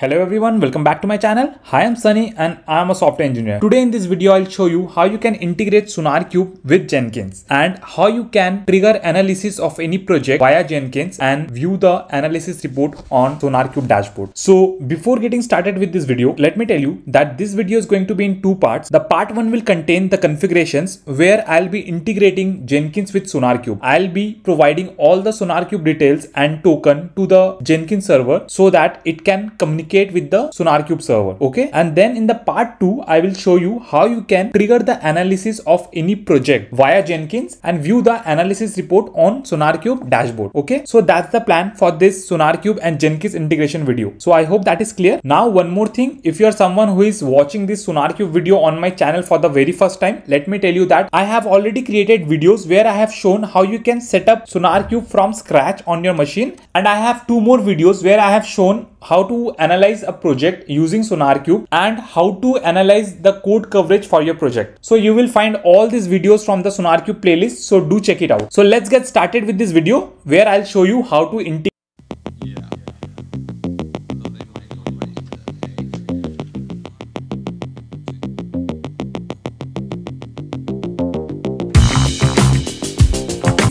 Hello everyone, welcome back to my channel. Hi, I'm Sunny and I'm a software engineer. Today in this video, I'll show you how you can integrate Sonar Cube with Jenkins and how you can trigger analysis of any project via Jenkins and view the analysis report on Sonar Cube dashboard. So before getting started with this video, let me tell you that this video is going to be in two parts. The part one will contain the configurations where I'll be integrating Jenkins with Sonar Cube. I'll be providing all the Sonar Cube details and token to the Jenkins server so that it can communicate communicate with the SonarQube server. Okay. And then in the part two, I will show you how you can trigger the analysis of any project via Jenkins and view the analysis report on SonarQube dashboard. Okay. So that's the plan for this SonarQube and Jenkins integration video. So I hope that is clear. Now, one more thing. If you are someone who is watching this SonarQube video on my channel for the very first time, let me tell you that I have already created videos where I have shown how you can set up SonarQube from scratch on your machine. And I have two more videos where I have shown how to analyze a project using SonarQube and how to analyze the code coverage for your project. So you will find all these videos from the SonarQube playlist. So do check it out. So let's get started with this video where I'll show you how to integrate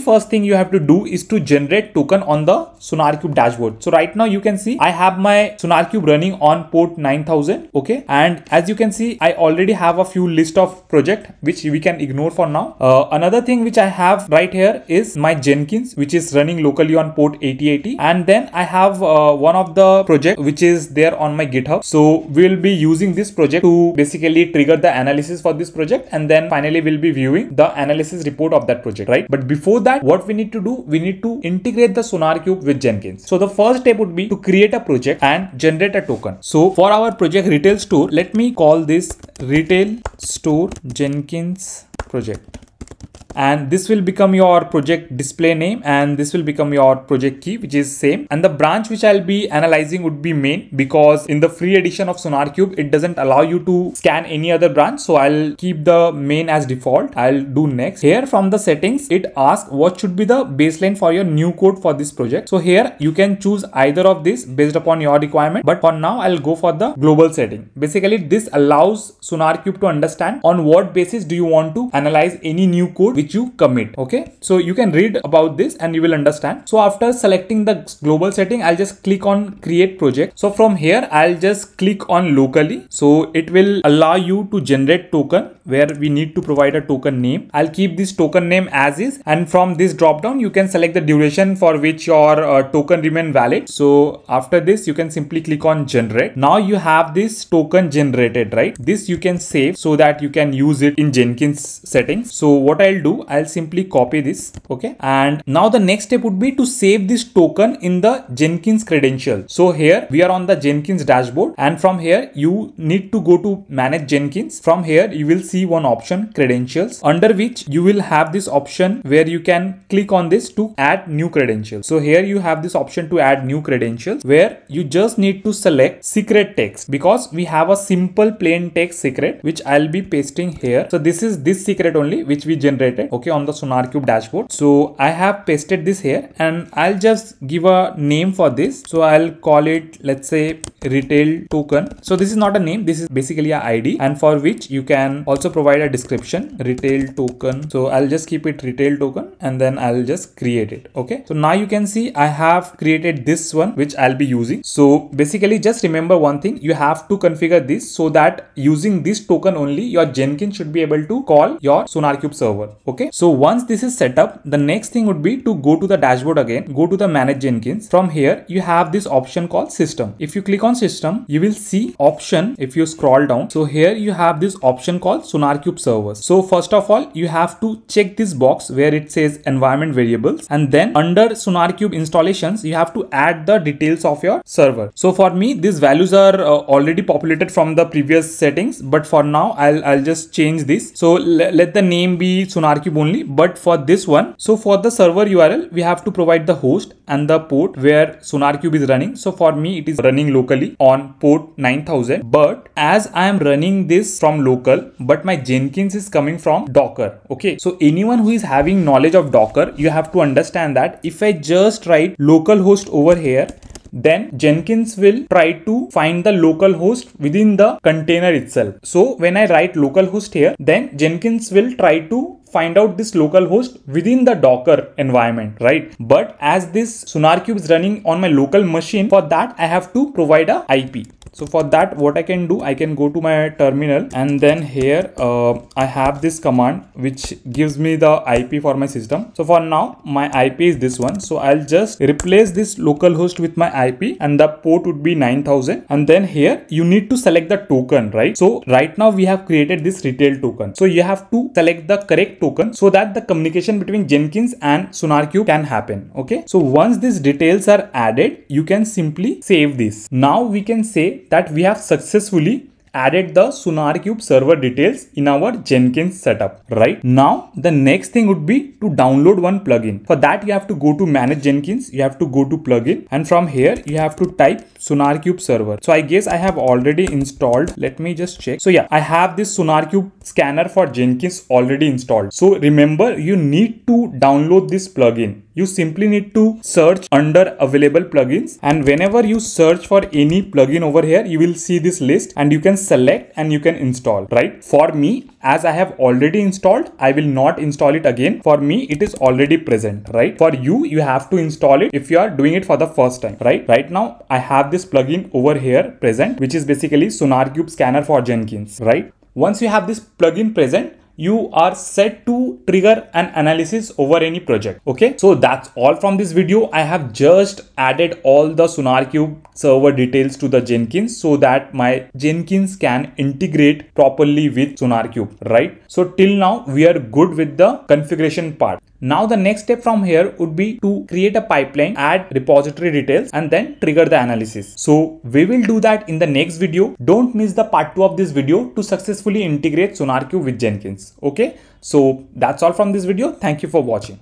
first thing you have to do is to generate token on the SonarQube dashboard. So right now you can see I have my SonarQube running on port 9000. Okay. And as you can see, I already have a few list of project which we can ignore for now. Uh, another thing which I have right here is my Jenkins, which is running locally on port 8080. And then I have uh, one of the project which is there on my GitHub. So we'll be using this project to basically trigger the analysis for this project. And then finally we'll be viewing the analysis report of that project, right? But before that, that, what we need to do, we need to integrate the Sonar Cube with Jenkins. So the first step would be to create a project and generate a token. So for our project retail store, let me call this retail store Jenkins project and this will become your project display name and this will become your project key which is same and the branch which I'll be analyzing would be main because in the free edition of SonarCube it doesn't allow you to scan any other branch so I'll keep the main as default I'll do next here from the settings it asks what should be the baseline for your new code for this project so here you can choose either of these based upon your requirement but for now I'll go for the global setting basically this allows SonarCube to understand on what basis do you want to analyze any new code which which you commit. Okay, so you can read about this and you will understand. So after selecting the global setting, I'll just click on create project. So from here, I'll just click on locally. So it will allow you to generate token where we need to provide a token name. I'll keep this token name as is and from this drop down you can select the duration for which your uh, token remain valid. So after this you can simply click on generate. Now you have this token generated right. This you can save so that you can use it in Jenkins settings. So what I'll do i'll simply copy this okay and now the next step would be to save this token in the jenkins credential so here we are on the jenkins dashboard and from here you need to go to manage jenkins from here you will see one option credentials under which you will have this option where you can click on this to add new credentials. so here you have this option to add new credentials where you just need to select secret text because we have a simple plain text secret which i'll be pasting here so this is this secret only which we generated okay on the sonar cube dashboard so i have pasted this here and i'll just give a name for this so i'll call it let's say retail token so this is not a name this is basically a id and for which you can also provide a description retail token so i'll just keep it retail token and then i'll just create it okay so now you can see i have created this one which i'll be using so basically just remember one thing you have to configure this so that using this token only your jenkins should be able to call your sonar cube server okay Okay. So once this is set up, the next thing would be to go to the dashboard again, go to the manage Jenkins. From here, you have this option called system. If you click on system, you will see option if you scroll down. So here you have this option called SonarQube servers. So first of all, you have to check this box where it says environment variables and then under SonarQube installations, you have to add the details of your server. So for me, these values are uh, already populated from the previous settings, but for now, I'll, I'll just change this. So let the name be Sonar. RQ only but for this one so for the server URL we have to provide the host and the port where SonarQube is running so for me it is running locally on port 9000 but as I am running this from local but my Jenkins is coming from Docker okay so anyone who is having knowledge of Docker you have to understand that if I just write localhost over here then Jenkins will try to find the local host within the container itself. So when I write localhost here, then Jenkins will try to find out this local host within the Docker environment, right? But as this SonarQube is running on my local machine, for that I have to provide a IP so for that what i can do i can go to my terminal and then here uh, i have this command which gives me the ip for my system so for now my ip is this one so i'll just replace this localhost with my ip and the port would be 9000 and then here you need to select the token right so right now we have created this retail token so you have to select the correct token so that the communication between jenkins and SonarQube can happen okay so once these details are added you can simply save this now we can say that we have successfully added the SonarCube server details in our Jenkins setup, right? Now, the next thing would be to download one plugin. For that, you have to go to manage Jenkins, you have to go to plugin and from here you have to type SonarCube server. So I guess I have already installed. Let me just check. So yeah, I have this SonarCube scanner for Jenkins already installed. So remember you need to download this plugin you simply need to search under available plugins and whenever you search for any plugin over here you will see this list and you can select and you can install, right? For me, as I have already installed, I will not install it again. For me, it is already present, right? For you, you have to install it if you are doing it for the first time, right? Right now, I have this plugin over here present, which is basically SonarCube scanner for Jenkins, right? Once you have this plugin present, you are set to trigger an analysis over any project. Okay, so that's all from this video. I have just added all the SonarQube server details to the Jenkins so that my Jenkins can integrate properly with SonarQube, right? So till now we are good with the configuration part. Now the next step from here would be to create a pipeline, add repository details and then trigger the analysis. So we will do that in the next video. Don't miss the part 2 of this video to successfully integrate SonarQube with Jenkins. Okay, so that's all from this video. Thank you for watching.